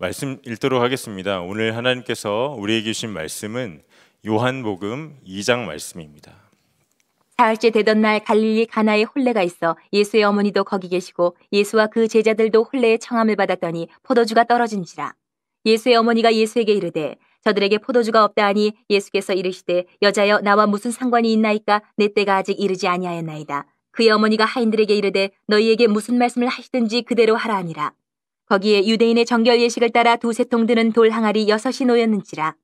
말씀 읽도록 하겠습니다. 오늘 하나님께서 우리에게 주신 말씀은 요한복음 2장 말씀입니다. 사흘째 되던 날 갈릴리 가나에 혼례가 있어 예수의 어머니도 거기 계시고 예수와 그 제자들도 혼례의 청함을 받았더니 포도주가 떨어진지라. 예수의 어머니가 예수에게 이르되 저들에게 포도주가 없다 하니 예수께서 이르시되 여자여 나와 무슨 상관이 있나이까 내 때가 아직 이르지 아니하였나이다. 그의 어머니가 하인들에게 이르되 너희에게 무슨 말씀을 하시든지 그대로 하라 하니라. 거기에 유대인의 정결 예식을 따라 두세 통 드는 돌 항아리 여섯이 놓였는지라.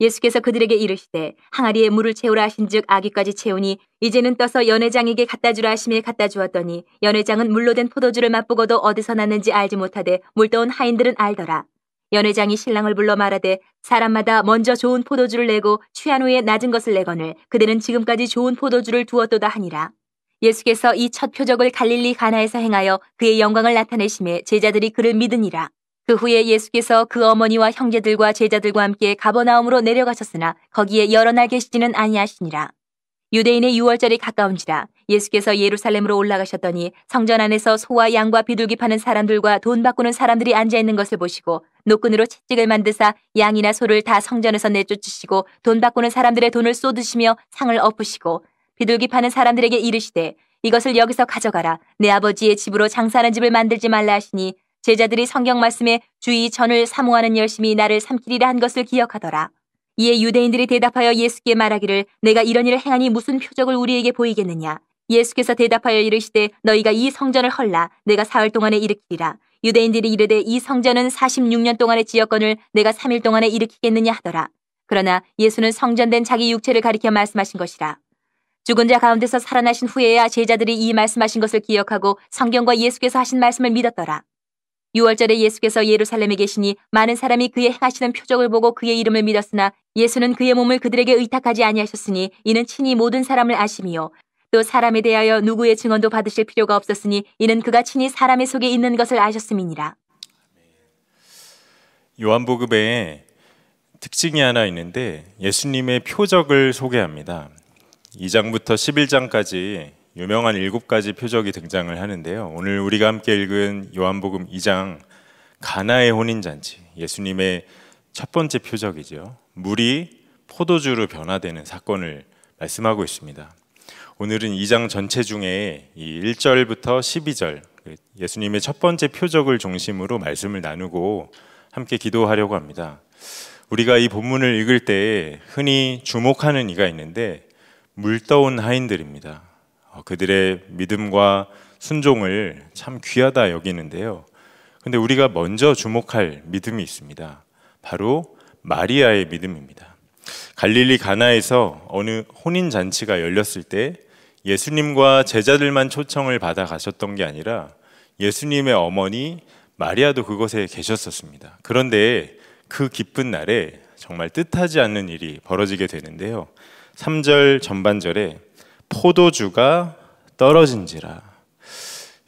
예수께서 그들에게 이르시되 항아리에 물을 채우라 하신즉 아기까지 채우니 이제는 떠서 연회장에게 갖다 주라 하심에 갖다 주었더니 연회장은 물로 된 포도주를 맛보고도 어디서 났는지 알지 못하되 물떠온 하인들은 알더라. 연회장이 신랑을 불러 말하되 사람마다 먼저 좋은 포도주를 내고 취한 후에 낮은 것을 내거늘 그대는 지금까지 좋은 포도주를 두었도다 하니라. 예수께서 이 첫 표적을 갈릴리 가나에서 행하여 그의 영광을 나타내심에 제자들이 그를 믿으니라. 그 후에 예수께서 그 어머니와 형제들과 제자들과 함께 가버나움으로 내려가셨으나 거기에 여러 날 계시지는 아니하시니라. 유대인의 유월절이 가까운지라 예수께서 예루살렘으로 올라가셨더니 성전 안에서 소와 양과 비둘기 파는 사람들과 돈 바꾸는 사람들이 앉아 있는 것을 보시고 노끈으로 채찍을 만드사 양이나 소를 다 성전에서 내쫓으시고 돈 바꾸는 사람들의 돈을 쏟으시며 상을 엎으시고 비둘기 파는 사람들에게 이르시되 이것을 여기서 가져가라 내 아버지의 집으로 장사하는 집을 만들지 말라 하시니 제자들이 성경 말씀에 주의 전을 사모하는 열심이 나를 삼키리라 한 것을 기억하더라. 이에 유대인들이 대답하여 예수께 말하기를 내가 이런 일을 행하니 무슨 표적을 우리에게 보이겠느냐. 예수께서 대답하여 이르시되 너희가 이 성전을 헐라 내가 사흘 동안에 일으키리라. 유대인들이 이르되 이 성전은 46년 동안의 지역권을 내가 3일 동안에 일으키겠느냐 하더라. 그러나 예수는 성전된 자기 육체를 가리켜 말씀하신 것이라. 죽은 자 가운데서 살아나신 후에야 제자들이 이 말씀하신 것을 기억하고 성경과 예수께서 하신 말씀을 믿었더라. 6월절에 예수께서 예루살렘에 계시니 많은 사람이 그의 행하시는 표적을 보고 그의 이름을 믿었으나 예수는 그의 몸을 그들에게 의탁하지 아니하셨으니 이는 친히 모든 사람을 아심이요. 또 사람에 대하여 누구의 증언도 받으실 필요가 없었으니 이는 그가 친히 사람의 속에 있는 것을 아셨음이니라. 요한복음에 특징이 하나 있는데 예수님의 표적을 소개합니다. 2장부터 11장까지 유명한 7가지 표적이 등장을 하는데요. 오늘 우리가 함께 읽은 요한복음 2장 가나의 혼인잔치 예수님의 첫 번째 표적이죠. 물이 포도주로 변화되는 사건을 말씀하고 있습니다. 오늘은 2장 전체 중에 이 1절부터 12절 예수님의 첫 번째 표적을 중심으로 말씀을 나누고 함께 기도하려고 합니다. 우리가 이 본문을 읽을 때 흔히 주목하는 이가 있는데 물떠온 하인들입니다. 어, 그들의 믿음과 순종을 참 귀하다 여기는데요. 근데 우리가 먼저 주목할 믿음이 있습니다. 바로 마리아의 믿음입니다. 갈릴리 가나에서 어느 혼인 잔치가 열렸을 때 예수님과 제자들만 초청을 받아 가셨던 게 아니라 예수님의 어머니 마리아도 그곳에 계셨었습니다. 그런데 그 기쁜 날에 정말 뜻하지 않는 일이 벌어지게 되는데요. 3절 전반절에 포도주가 떨어진지라.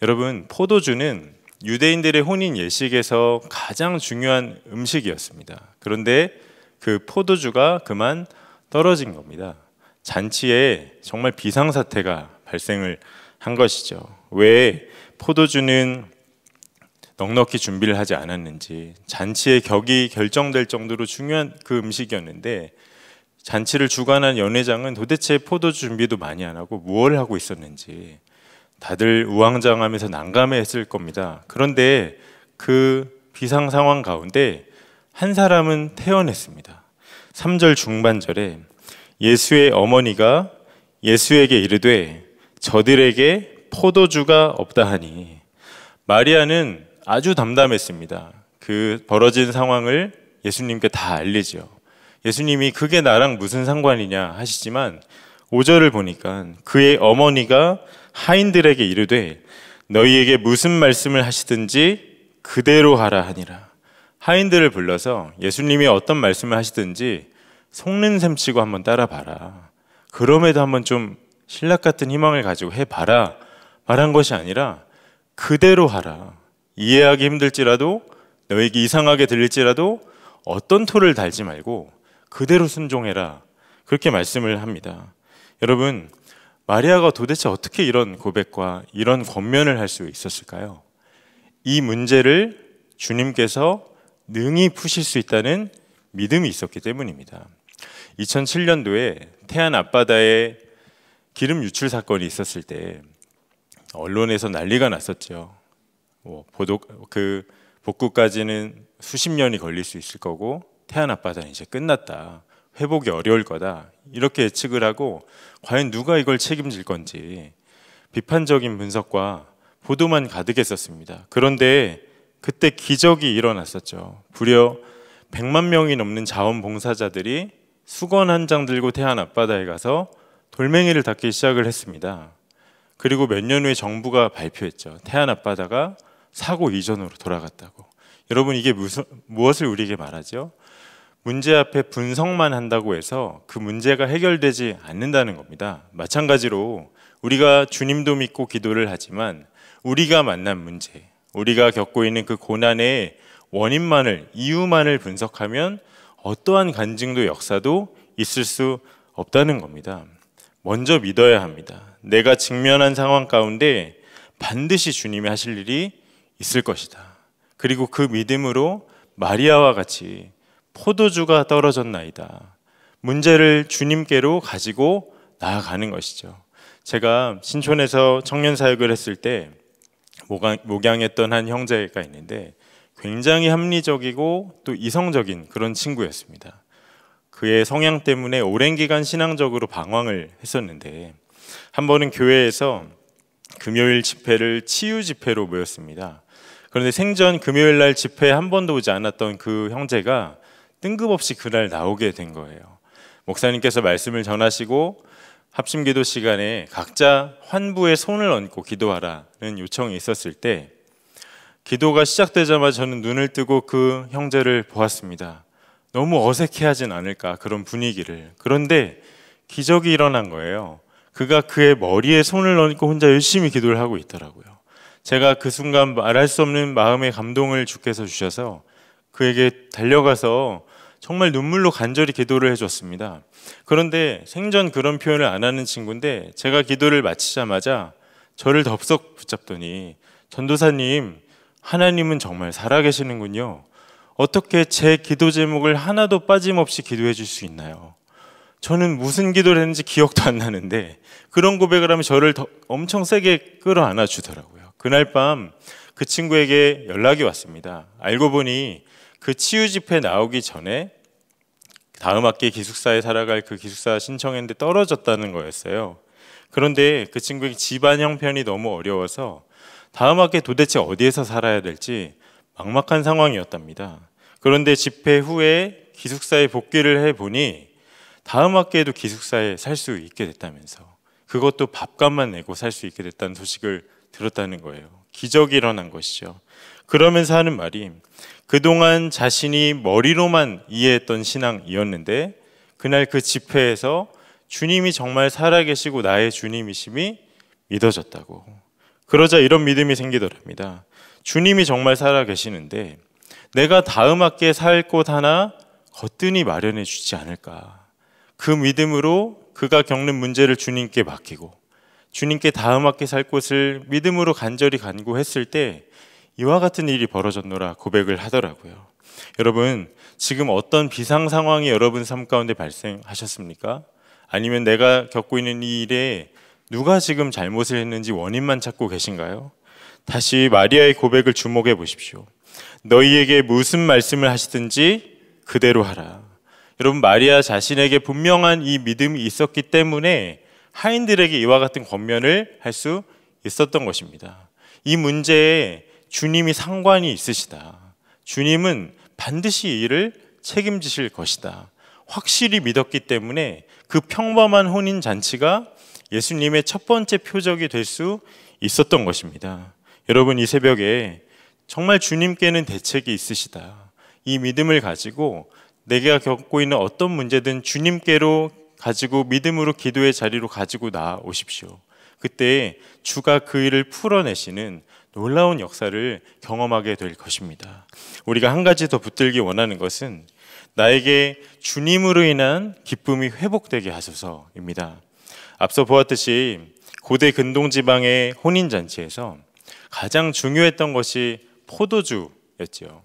여러분, 포도주는 유대인들의 혼인 예식에서 가장 중요한 음식이었습니다. 그런데 그 포도주가 그만 떨어진 겁니다. 잔치에 정말 비상사태가 발생을 한 것이죠. 왜 포도주는 넉넉히 준비를 하지 않았는지 잔치의 격이 결정될 정도로 중요한 그 음식이었는데 잔치를 주관한 연회장은 도대체 포도 준비도 많이 안 하고 무엇을 하고 있었는지 다들 우왕좌왕하면서 난감해했을 겁니다. 그런데 그 비상 상황 가운데 한 사람은 태어났습니다. 3절 중반절에 예수의 어머니가 예수에게 이르되 저들에게 포도주가 없다 하니 마리아는 아주 담담했습니다. 그 벌어진 상황을 예수님께 다 알리지요. 예수님이 그게 나랑 무슨 상관이냐 하시지만 5절을 보니까 그의 어머니가 하인들에게 이르되 너희에게 무슨 말씀을 하시든지 그대로 하라 하니라. 하인들을 불러서 예수님이 어떤 말씀을 하시든지 속는 셈치고 한번 따라봐라. 그럼에도 한번 좀 신락 같은 희망을 가지고 해봐라. 말한 것이 아니라 그대로 하라. 이해하기 힘들지라도 너에게 이상하게 들릴지라도 어떤 토를 달지 말고 그대로 순종해라. 그렇게 말씀을 합니다. 여러분, 마리아가 도대체 어떻게 이런 고백과 이런 권면을 할 수 있었을까요? 이 문제를 주님께서 능히 푸실 수 있다는 믿음이 있었기 때문입니다. 2007년도에 태안 앞바다에 기름 유출 사건이 있었을 때 언론에서 난리가 났었죠. 뭐 보도 그 복구까지는 수십 년이 걸릴 수 있을 거고 태아나빠다는 이제 끝났다. 회복이 어려울 거다. 이렇게 예측을 하고 과연 누가 이걸 책임질 건지 비판적인 분석과 보도만 가득했었습니다. 그런데 그때 기적이 일어났었죠. 무려 100만 명이 넘는 자원봉사자들이 수건 한 장 들고 태안 앞바다에 가서 돌멩이를 닦기 시작을 했습니다. 그리고 몇 년 후에 정부가 발표했죠. 태안 앞바다가 사고 이전으로 돌아갔다고. 여러분 이게 무슨, 무엇을 우리에게 말하죠? 문제 앞에 분석만 한다고 해서 그 문제가 해결되지 않는다는 겁니다. 마찬가지로 우리가 주님도 믿고 기도를 하지만 우리가 만난 문제, 우리가 겪고 있는 그 고난의 원인만을, 이유만을 분석하면 어떠한 간증도 역사도 있을 수 없다는 겁니다. 먼저 믿어야 합니다. 내가 직면한 상황 가운데 반드시 주님이 하실 일이 있을 것이다. 그리고 그 믿음으로 마리아와 같이 포도주가 떨어졌나이다. 문제를 주님께로 가지고 나아가는 것이죠. 제가 신촌에서 청년 사역을 했을 때 목양했던 한 형제가 있는데 굉장히 합리적이고 또 이성적인 그런 친구였습니다. 그의 성향 때문에 오랜 기간 신앙적으로 방황을 했었는데 한 번은 교회에서 금요일 집회를 치유 집회로 모였습니다. 그런데 생전 금요일 날 집회에 한 번도 오지 않았던 그 형제가 뜬금없이 그날 나오게 된 거예요. 목사님께서 말씀을 전하시고 합심 기도 시간에 각자 환부에 손을 얹고 기도하라는 요청이 있었을 때 기도가 시작되자마자 저는 눈을 뜨고 그 형제를 보았습니다. 너무 어색해하진 않을까 그런 분위기를. 그런데 기적이 일어난 거예요. 그가 그의 머리에 손을 얹고 혼자 열심히 기도를 하고 있더라고요. 제가 그 순간 말할 수 없는 마음의 감동을 주께서 주셔서 그에게 달려가서 정말 눈물로 간절히 기도를 해줬습니다. 그런데 생전 그런 표현을 안 하는 친구인데 제가 기도를 마치자마자 저를 덥석 붙잡더니 전도사님, 하나님은 정말 살아계시는군요. 어떻게 제 기도 제목을 하나도 빠짐없이 기도해 줄 수 있나요? 저는 무슨 기도를 했는지 기억도 안 나는데 그런 고백을 하면 저를 엄청 세게 끌어안아 주더라고요. 그날 밤 그 친구에게 연락이 왔습니다. 알고 보니 그 치유 집회 나오기 전에 다음 학기 기숙사에 살아갈 그 기숙사 신청했는데 떨어졌다는 거였어요. 그런데 그 친구의 집안 형편이 너무 어려워서 다음 학기에 도대체 어디에서 살아야 될지 막막한 상황이었답니다. 그런데 집회 후에 기숙사에 복귀를 해보니 다음 학기에도 기숙사에 살 수 있게 됐다면서 그것도 밥값만 내고 살 수 있게 됐다는 소식을 들었다는 거예요. 기적이 일어난 것이죠. 그러면서 하는 말이 그동안 자신이 머리로만 이해했던 신앙이었는데 그날 그 집회에서 주님이 정말 살아계시고 나의 주님이심이 믿어졌다고. 그러자 이런 믿음이 생기더랍니다. 주님이 정말 살아계시는데 내가 다음 학기에 살 곳 하나 거뜬히 마련해 주지 않을까. 그 믿음으로 그가 겪는 문제를 주님께 맡기고 주님께 다음 학기 살 곳을 믿음으로 간절히 간구했을 때 이와 같은 일이 벌어졌노라 고백을 하더라고요. 여러분, 지금 어떤 비상 상황이 여러분 삶 가운데 발생하셨습니까? 아니면 내가 겪고 있는 이 일에 누가 지금 잘못을 했는지 원인만 찾고 계신가요? 다시 마리아의 고백을 주목해 보십시오. 너희에게 무슨 말씀을 하시든지 그대로 하라. 여러분, 마리아 자신에게 분명한 이 믿음이 있었기 때문에 하인들에게 이와 같은 권면을 할 수 있었던 것입니다. 이 문제에 주님이 상관이 있으시다. 주님은 반드시 이 일을 책임지실 것이다. 확실히 믿었기 때문에 그 평범한 혼인 잔치가 예수님의 첫 번째 표적이 될 수 있었던 것입니다. 여러분 이 새벽에 정말 주님께는 대책이 있으시다. 이 믿음을 가지고 내가 겪고 있는 어떤 문제든 주님께로 가지고 믿음으로 기도의 자리로 가지고 나오십시오. 그때 주가 그 일을 풀어내시는 놀라운 역사를 경험하게 될 것입니다. 우리가 한 가지 더 붙들기 원하는 것은 나에게 주님으로 인한 기쁨이 회복되게 하소서입니다. 앞서 보았듯이 고대 근동 지방의 혼인 잔치에서 가장 중요했던 것이 포도주였지요.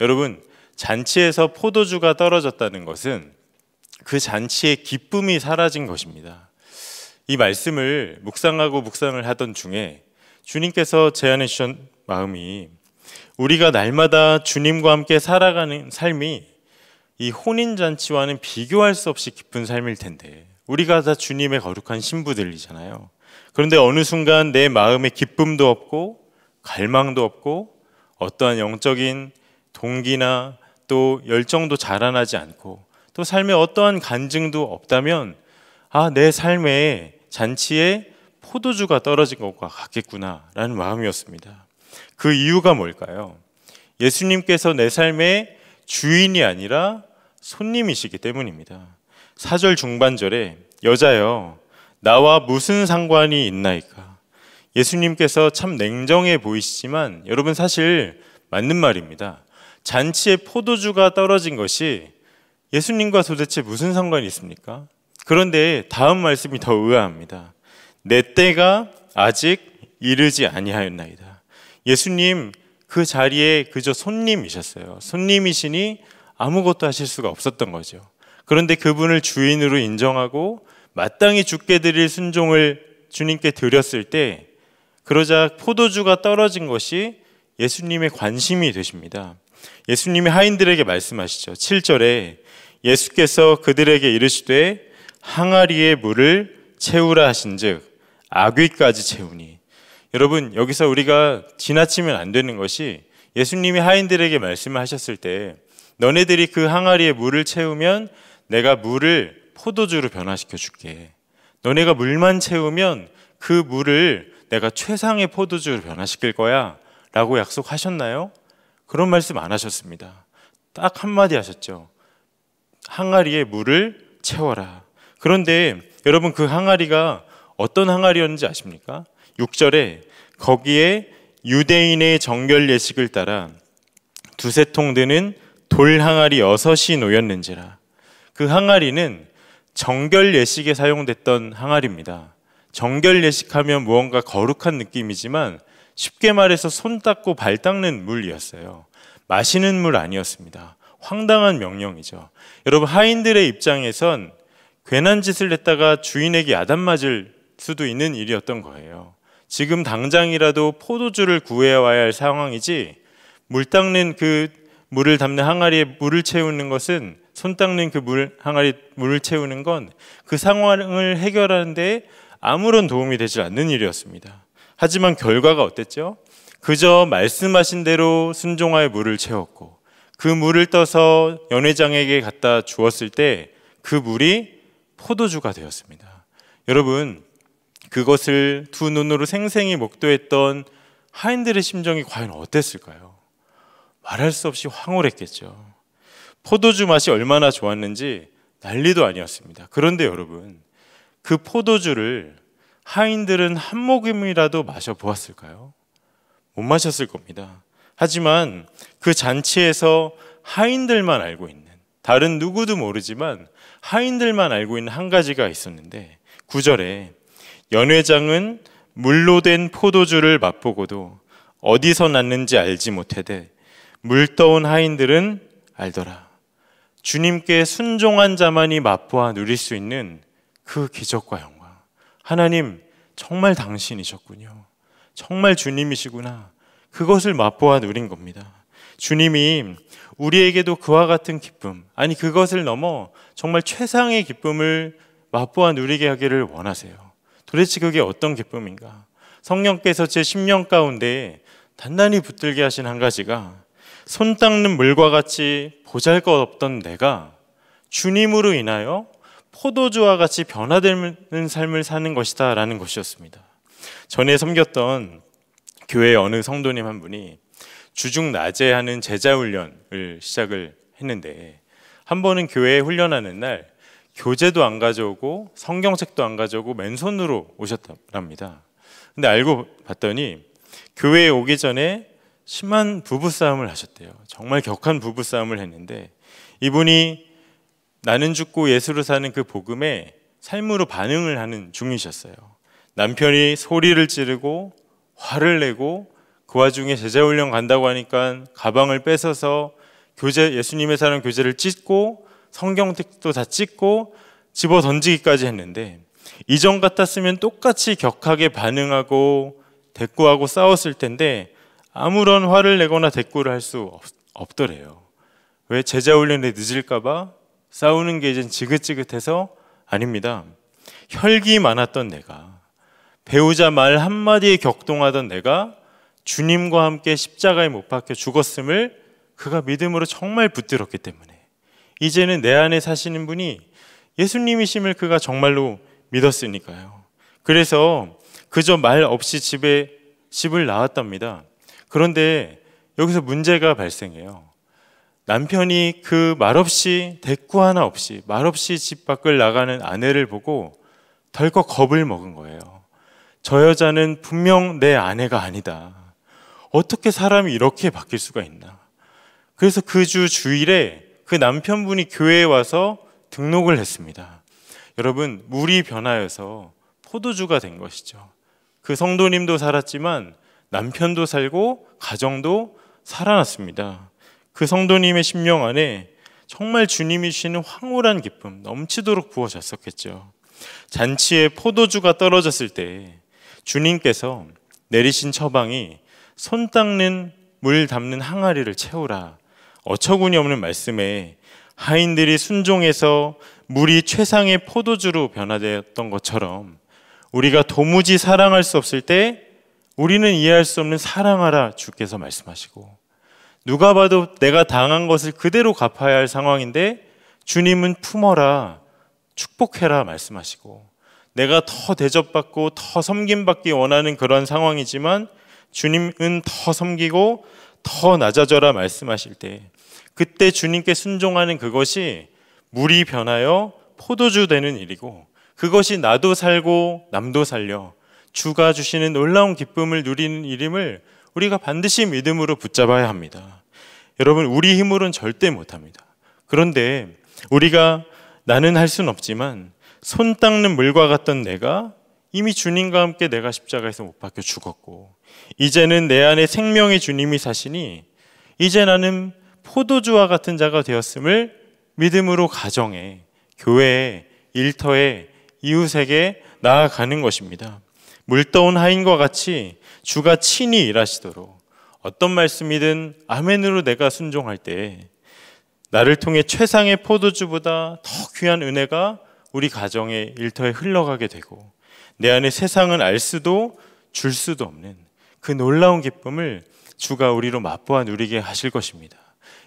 여러분, 잔치에서 포도주가 떨어졌다는 것은 그 잔치의 기쁨이 사라진 것입니다. 이 말씀을 묵상하고 묵상을 하던 중에 주님께서 제안해 주신 마음이 우리가 날마다 주님과 함께 살아가는 삶이 이 혼인 잔치와는 비교할 수 없이 깊은 삶일 텐데 우리가 다 주님의 거룩한 신부들이잖아요. 그런데 어느 순간 내 마음에 기쁨도 없고 갈망도 없고 어떠한 영적인 동기나 또 열정도 자라나지 않고 또 삶에 어떠한 간증도 없다면 아, 내 삶의 잔치에 포도주가 떨어진 것과 같겠구나라는 마음이었습니다. 그 이유가 뭘까요? 예수님께서 내 삶의 주인이 아니라 손님이시기 때문입니다. 사절 중반절에 여자여 나와 무슨 상관이 있나이까? 예수님께서 참 냉정해 보이시지만 여러분 사실 맞는 말입니다. 잔치에 포도주가 떨어진 것이 예수님과 도대체 무슨 상관이 있습니까? 그런데 다음 말씀이 더 의아합니다. 내 때가 아직 이르지 아니하였나이다. 예수님 그 자리에 그저 손님이셨어요. 손님이시니 아무것도 하실 수가 없었던 거죠. 그런데 그분을 주인으로 인정하고 마땅히 죽게 드릴 순종을 주님께 드렸을 때 그러자 포도주가 떨어진 것이 예수님의 관심이 되십니다. 예수님이 하인들에게 말씀하시죠. 7절에 예수께서 그들에게 이르시되 항아리에 물을 채우라 하신즉 악귀까지 채우니 여러분 여기서 우리가 지나치면 안 되는 것이 예수님이 하인들에게 말씀을 하셨을 때 너네들이 그 항아리에 물을 채우면 내가 물을 포도주로 변화시켜 줄게. 너네가 물만 채우면 그 물을 내가 최상의 포도주로 변화시킬 거야. 라고 약속하셨나요? 그런 말씀 안 하셨습니다. 딱 한마디 하셨죠. 항아리에 물을 채워라. 그런데 여러분 그 항아리가 어떤 항아리였는지 아십니까? 6절에 거기에 유대인의 정결 예식을 따라 두세 통 되는 돌 항아리 여섯이 놓였는지라. 그 항아리는 정결 예식에 사용됐던 항아리입니다. 정결 예식하면 무언가 거룩한 느낌이지만 쉽게 말해서 손 닦고 발 닦는 물이었어요. 마시는 물 아니었습니다. 황당한 명령이죠. 여러분 하인들의 입장에선 괜한 짓을 했다가 주인에게 야단 맞을 수도 있는 일이었던 거예요. 지금 당장이라도 포도주를 구해와야 할 상황이지 물 닦는 그 물을 담는 항아리에 물을 채우는 것은 손 닦는 그 물 항아리 물을 채우는 건 그 상황을 해결하는 데 아무런 도움이 되지 않는 일이었습니다. 하지만 결과가 어땠죠? 그저 말씀하신 대로 순종하여 물을 채웠고 그 물을 떠서 연회장에게 갖다 주었을 때 그 물이 포도주가 되었습니다. 여러분 그것을 두 눈으로 생생히 목도했던 하인들의 심정이 과연 어땠을까요? 말할 수 없이 황홀했겠죠. 포도주 맛이 얼마나 좋았는지 난리도 아니었습니다. 그런데 여러분, 그 포도주를 하인들은 한 모금이라도 마셔 보았을까요? 못 마셨을 겁니다. 하지만 그 잔치에서 하인들만 알고 있는 다른 누구도 모르지만 하인들만 알고 있는 한 가지가 있었는데 구절에 연회장은 물로 된 포도주를 맛보고도 어디서 났는지 알지 못해되 물떠온 하인들은 알더라. 주님께 순종한 자만이 맛보아 누릴 수 있는 그 기적과 영광. 하나님, 정말 당신이셨군요. 정말 주님이시구나. 그것을 맛보아 누린 겁니다. 주님이 우리에게도 그와 같은 기쁨, 아니, 그것을 넘어 정말 최상의 기쁨을 맛보아 누리게 하기를 원하세요. 도대체 그게 어떤 기쁨인가? 성령께서 제 심령 가운데 단단히 붙들게 하신 한 가지가 손 닦는 물과 같이 보잘 것 없던 내가 주님으로 인하여 포도주와 같이 변화되는 삶을 사는 것이다 라는 것이었습니다. 전에 섬겼던 교회 어느 성도님 한 분이 주중 낮에 하는 제자 훈련을 시작을 했는데 한 번은 교회에 훈련하는 날 교재도 안 가져오고 성경책도 안 가져오고 맨손으로 오셨답니다. 근데 알고 봤더니 교회에 오기 전에 심한 부부싸움을 하셨대요. 정말 격한 부부싸움을 했는데 이분이 나는 죽고 예수로 사는 그 복음에 삶으로 반응을 하는 중이셨어요. 남편이 소리를 지르고 화를 내고 그 와중에 제자훈련 간다고 하니까 가방을 뺏어서 교재 예수님의 사랑 교재를 찢고 성경책도 다 찍고 집어 던지기까지 했는데 이전 같았으면 똑같이 격하게 반응하고 대꾸하고 싸웠을 텐데 아무런 화를 내거나 대꾸를 할 수 없더래요. 왜 제자 훈련에 늦을까봐 싸우는 게 이젠 지긋지긋해서 아닙니다. 혈기 많았던 내가 배우자 말 한마디에 격동하던 내가 주님과 함께 십자가에 못 박혀 죽었음을 그가 믿음으로 정말 붙들었기 때문에 이제는 내 안에 사시는 분이 예수님이심을 그가 정말로 믿었으니까요. 그래서 그저 말 없이 집에 집을 나왔답니다. 그런데 여기서 문제가 발생해요. 남편이 그 말없이 대꾸 하나 없이 말없이 집 밖을 나가는 아내를 보고 덜컥 겁을 먹은 거예요. 저 여자는 분명 내 아내가 아니다. 어떻게 사람이 이렇게 바뀔 수가 있나. 그래서 그 주 주일에 그 남편분이 교회에 와서 등록을 했습니다. 여러분, 물이 변하여서 포도주가 된 것이죠. 그 성도님도 살았지만 남편도 살고 가정도 살아났습니다. 그 성도님의 심령 안에 정말 주님이 시는 황홀한 기쁨 넘치도록 부어졌었겠죠. 잔치에 포도주가 떨어졌을 때 주님께서 내리신 처방이 손 닦는 물 담는 항아리를 채우라 어처구니없는 말씀에 하인들이 순종해서 물이 최상의 포도주로 변화되었던 것처럼 우리가 도무지 사랑할 수 없을 때 우리는 이해할 수 없는 사랑하라 주께서 말씀하시고 누가 봐도 내가 당한 것을 그대로 갚아야 할 상황인데 주님은 품어라 축복해라 말씀하시고 내가 더 대접받고 더 섬김받기 원하는 그런 상황이지만 주님은 더 섬기고 더 낮아져라 말씀하실 때 그때 주님께 순종하는 그것이 물이 변하여 포도주 되는 일이고 그것이 나도 살고 남도 살려 주가 주시는 놀라운 기쁨을 누리는 일임을 우리가 반드시 믿음으로 붙잡아야 합니다. 여러분 우리 힘으로는 절대 못합니다. 그런데 우리가 나는 할 수는 없지만 손 닦는 물과 같던 내가 이미 주님과 함께 내가 십자가에서 못 박혀 죽었고 이제는 내 안에 생명의 주님이 사시니 이제 나는 포도주와 같은 자가 되었음을 믿음으로 가정에 교회에 일터에 이웃에게 나아가는 것입니다. 물떠온 하인과 같이 주가 친히 일하시도록 어떤 말씀이든 아멘으로 내가 순종할 때 나를 통해 최상의 포도주보다 더 귀한 은혜가 우리 가정의 일터에 흘러가게 되고 내 안에 세상은 알 수도 줄 수도 없는 그 놀라운 기쁨을 주가 우리로 맛보아 누리게 하실 것입니다.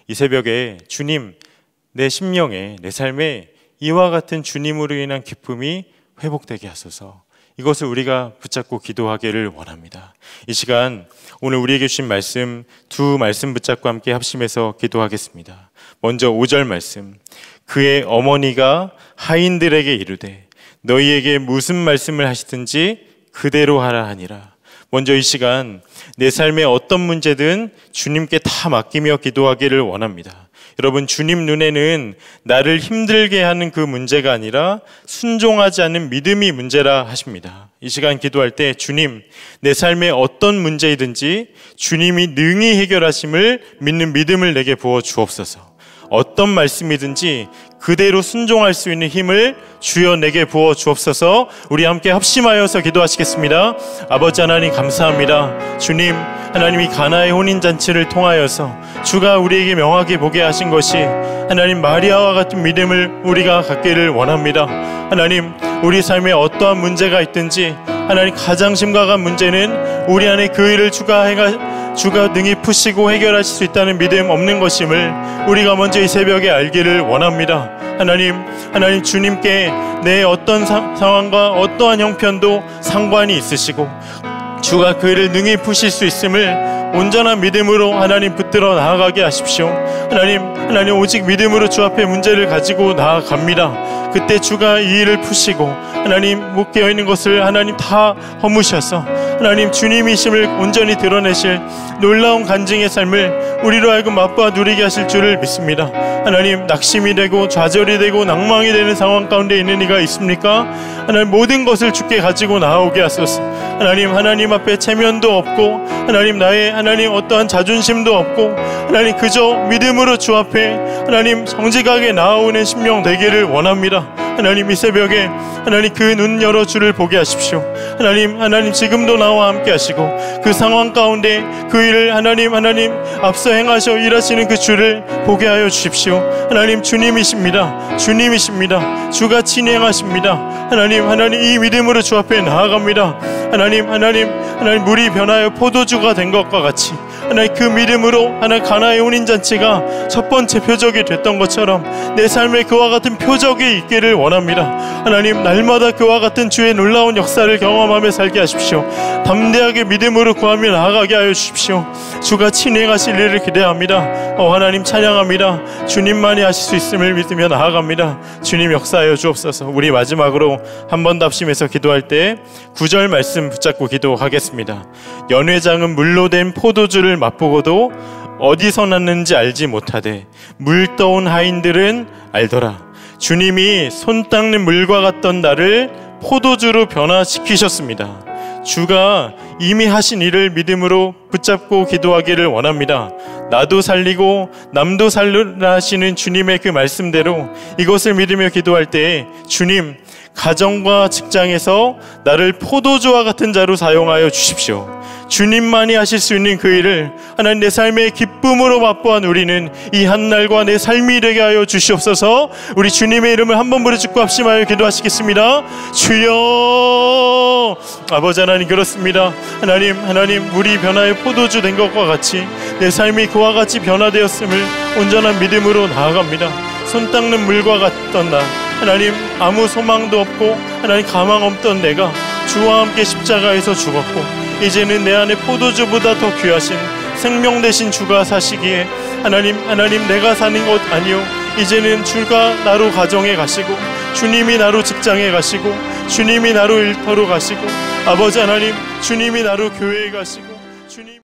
이 새벽에 주님 내 심령에 내 삶에 이와 같은 주님으로 인한 기쁨이 회복되게 하소서. 이것을 우리가 붙잡고 기도하기를 원합니다. 이 시간 오늘 우리에게 주신 말씀 두 말씀 붙잡고 함께 합심해서 기도하겠습니다. 먼저 5절 말씀. 그의 어머니가 하인들에게 이르되 너희에게 무슨 말씀을 하시든지 그대로 하라 하니라. 먼저 이 시간 내 삶의 어떤 문제든 주님께 다 맡기며 기도하기를 원합니다. 여러분 주님 눈에는 나를 힘들게 하는 그 문제가 아니라 순종하지 않는 믿음이 문제라 하십니다. 이 시간 기도할 때 주님 내 삶의 어떤 문제이든지 주님이 능히 해결하심을 믿는 믿음을 내게 부어 주옵소서. 어떤 말씀이든지 그대로 순종할 수 있는 힘을 주여 내게 부어 주옵소서 우리 함께 합심하여서 기도하시겠습니다. 아버지 하나님 감사합니다. 주님 하나님이 가나의 혼인잔치를 통하여서 주가 우리에게 명확히 보게 하신 것이 하나님 마리아와 같은 믿음을 우리가 갖기를 원합니다. 하나님 우리 삶에 어떠한 문제가 있든지 하나님 가장 심각한 문제는 우리 안에 그 일을 추가해가 주가 능히 푸시고 해결하실 수 있다는 믿음 없는 것임을 우리가 먼저 이 새벽에 알기를 원합니다. 하나님, 하나님 주님께 내 어떤 사, 상황과 어떠한 형편도 상관이 있으시고 주가 그를 능히 푸실 수 있음을 온전한 믿음으로 하나님 붙들어 나아가게 하십시오. 하나님, 하나님 오직 믿음으로 주 앞에 문제를 가지고 나아갑니다. 그때 주가 이 일을 푸시고 하나님 못 깨어 있는 것을 하나님 다 허무셔서 하나님 주님이심을 온전히 드러내실 놀라운 간증의 삶을 우리로 하여금 맛봐 누리게 하실 줄을 믿습니다. 하나님 낙심이 되고 좌절이 되고 낭망이 되는 상황 가운데 있는 이가 있습니까? 하나님 모든 것을 주께 가지고 나아오게 하소서. 하나님 하나님 앞에 체면도 없고 하나님 나의 하나님 어떠한 자존심도 없고 하나님 그저 믿음으로 주 앞에 하나님 성지각에 나아오는 심령 되기를 원합니다. 하나님 이 새벽에 하나님 그 눈 열어 주를 보게 하십시오. 하나님 하나님 지금도 나와 함께 하시고 그 상황 가운데 그 일을 하나님 하나님 앞서 행하셔 일하시는 그 주를 보게 하여 주십시오. 하나님 주님이십니다. 주님이십니다. 주가 진행하십니다. 하나님 하나님 이 믿음으로 주 앞에 나아갑니다. 하나님 하나님 하나님 물이 변하여 포도주가 된 것과 같이 하나님 그 믿음으로 하나 가나의 혼인잔치가 첫 번째 표적이 됐던 것처럼 내 삶에 그와 같은 표적이 있기를 원합니다. 하나님 날마다 그와 같은 주의 놀라운 역사를 경험하며 살게 하십시오. 담대하게 믿음으로 구하며 나아가게 하여 주십시오. 주가 진행하실 일을 기대합니다. 어, 하나님 찬양합니다. 주님만이 하실 수 있음을 믿으며 나아갑니다. 주님 역사하여 주옵소서. 우리 마지막으로 한 번 답심에서 기도할 때 구절 말씀 붙잡고 기도하겠습니다. 연회장은 물로 된 포도주를 것을 맛보고도 어디서 났는지 알지 못하되 물 떠온 하인들은 알더라. 주님이 손 닦는 물과 같던 나를 포도주로 변화시키셨습니다. 주가 이미 하신 일을 믿음으로 붙잡고 기도하기를 원합니다. 나도 살리고 남도 살리라 하시는 주님의 그 말씀대로 이것을 믿으며 기도할 때에 주님 가정과 직장에서 나를 포도주와 같은 자로 사용하여 주십시오. 주님만이 하실 수 있는 그 일을 하나님 내 삶의 기쁨으로 맛보한 우리는 이 한날과 내 삶이 되게 하여 주시옵소서 우리 주님의 이름을 한 번 부르짖고 합심하여 기도하시겠습니다 주여 아버지 하나님 그렇습니다 하나님, 하나님, 물이 변화의 포도주 된 것과 같이 내 삶이 그와 같이 변화되었음을 온전한 믿음으로 나아갑니다. 손 닦는 물과 같던 나, 하나님, 아무 소망도 없고 하나님 가망 없던 내가 주와 함께 십자가에서 죽었고 이제는 내 안에 포도주보다 더 귀하신 생명 대신 주가 사시기에 하나님, 하나님, 내가 사는 것 아니요. 이제는 주가 나로 가정에 가시고 주님이 나로 직장에 가시고 주님이 나로 일터로 가시고 아버지 하나님 주님이 나로 교회에 가시고 주님